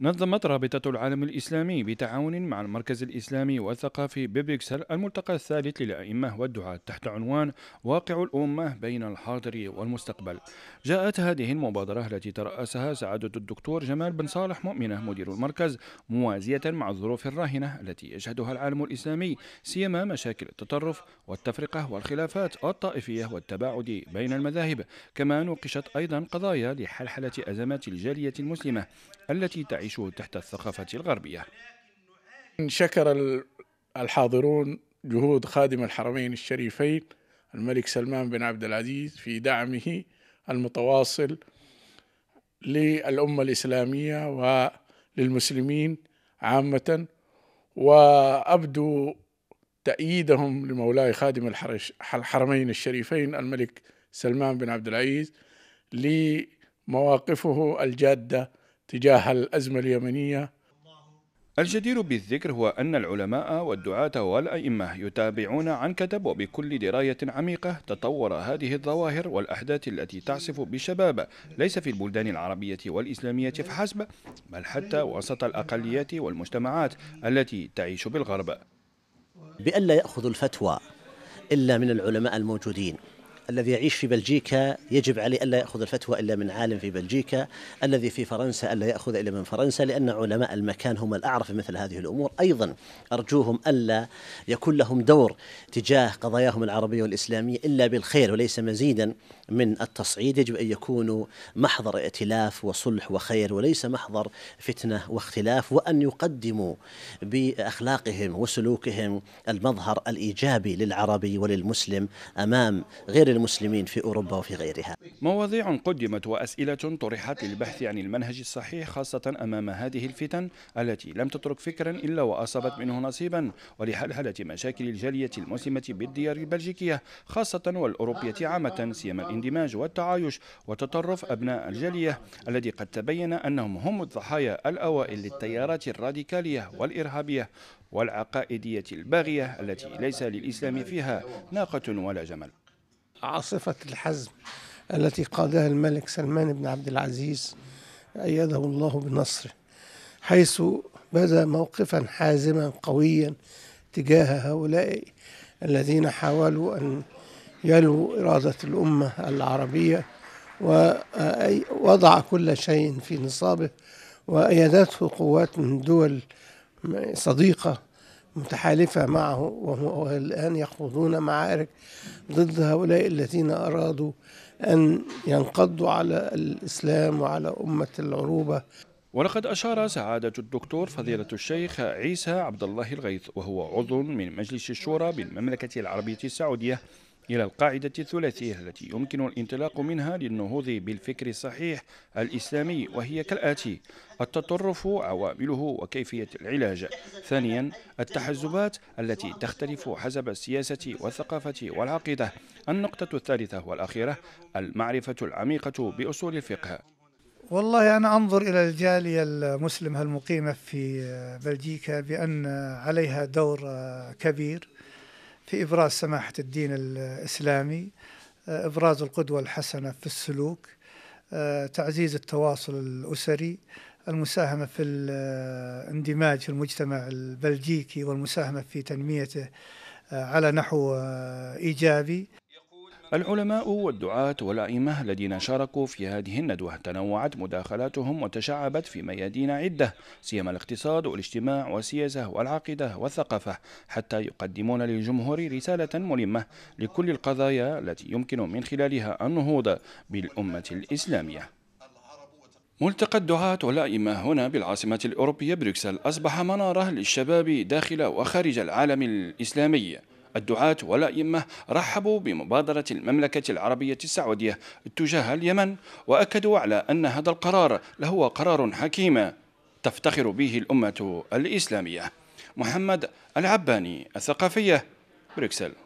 نظمت رابطة العالم الإسلامي بتعاون مع المركز الإسلامي والثقافي ببيكسل الملتقى الثالث للأئمة والدعاة تحت عنوان واقع الأمة بين الحاضر والمستقبل جاءت هذه المبادرة التي ترأسها سعادة الدكتور جمال بن صالح مؤمنة مدير المركز موازية مع الظروف الراهنة التي يشهدها العالم الإسلامي سيما مشاكل التطرف والتفرقة والخلافات الطائفية والتباعد بين المذاهب كما نوقشت أيضا قضايا لحلحلة أزمات الجالية المسلمة التي تعيش نعيشه تحت الثقافة الغربية شكر الحاضرون جهود خادم الحرمين الشريفين الملك سلمان بن عبد العزيز في دعمه المتواصل للأمة الإسلامية وللمسلمين عامة وأبدوا تأييدهم لمولاي خادم الحرمين الشريفين الملك سلمان بن عبد العزيز لمواقفه الجادة تجاه الأزمة اليمنية الجدير بالذكر هو أن العلماء والدعاة والأئمة يتابعون عن كتب وبكل دراية عميقة تطور هذه الظواهر والأحداث التي تعصف بالشباب ليس في البلدان العربية والإسلامية فحسب بل حتى وسط الأقليات والمجتمعات التي تعيش بالغرب بألا يأخذ الفتوى إلا من العلماء الموجودين الذي يعيش في بلجيكا يجب عليه الا ياخذ الفتوى الا من عالم في بلجيكا، الذي في فرنسا الا ياخذ الا من فرنسا لان علماء المكان هم الاعرف مثل هذه الامور، ايضا ارجوهم الا يكون لهم دور تجاه قضاياهم العربيه والاسلاميه الا بالخير وليس مزيدا من التصعيد، يجب ان يكونوا محضر ائتلاف وصلح وخير وليس محضر فتنه واختلاف وان يقدموا باخلاقهم وسلوكهم المظهر الايجابي للعربي وللمسلم امام غير المسلمين في أوروبا وفي غيرها مواضيع قدمت وأسئلة طرحت للبحث عن المنهج الصحيح خاصة أمام هذه الفتن التي لم تترك فكرا إلا وأصابت منه نصيبا ولحلحلة مشاكل الجالية المسلمة بالديار البلجيكية خاصة والأوروبية عامة سيما الاندماج والتعايش وتطرف أبناء الجالية الذي قد تبين أنهم هم الضحايا الأوائل للتيارات الراديكالية والإرهابية والعقائدية الباغية التي ليس للإسلام فيها ناقة ولا جمل عاصفة الحزم التي قادها الملك سلمان بن عبد العزيز أيده الله بنصره حيث بدا موقفا حازما قويا تجاه هؤلاء الذين حاولوا أن يلو إرادة الأمة العربية ووضع كل شيء في نصابه وأيدته قوات من دول صديقة متحالفة معه وهو الآن يخوضون معارك ضد هؤلاء الذين أرادوا أن ينقضوا على الإسلام وعلى أمة العروبة ولقد أشار سعادة الدكتور فضيلة الشيخ عيسى عبد الله الغيث وهو عضو من مجلس الشورى بالمملكة العربية السعودية إلى القاعدة الثلاثية التي يمكن الانطلاق منها للنهوض بالفكر الصحيح الإسلامي وهي كالآتي التطرف عوامله وكيفية العلاج ثانيا التحزبات التي تختلف حسب السياسة والثقافة والعقيدة النقطة الثالثة والأخيرة المعرفة العميقة بأصول الفقه والله أنا أنظر إلى الجالية المسلمة المقيمة في بلجيكا بأن عليها دور كبير في إبراز سماحة الدين الإسلامي آه، إبراز القدوة الحسنة في السلوك آه، تعزيز التواصل الأسري المساهمة في الاندماج آه، في المجتمع البلجيكي والمساهمة في تنميته على نحو إيجابي العلماء والدعاة والأئمة الذين شاركوا في هذه الندوة تنوعت مداخلاتهم وتشعبت في ميادين عدة سيما الاقتصاد والاجتماع والسياسة والعقيدة والثقافة حتى يقدمون للجمهور رسالة ملمة لكل القضايا التي يمكن من خلالها النهوض بالأمة الإسلامية ملتقى الدعاة والأئمة هنا بالعاصمة الأوروبية بروكسل أصبح منارة للشباب داخل وخارج العالم الإسلامي الدعاة والأئمة رحبوا بمبادرة المملكة العربية السعودية تجاه اليمن وأكدوا على أن هذا القرار لهو قرار حكيم تفتخر به الأمة الإسلامية محمد العباني الثقافية بريكسل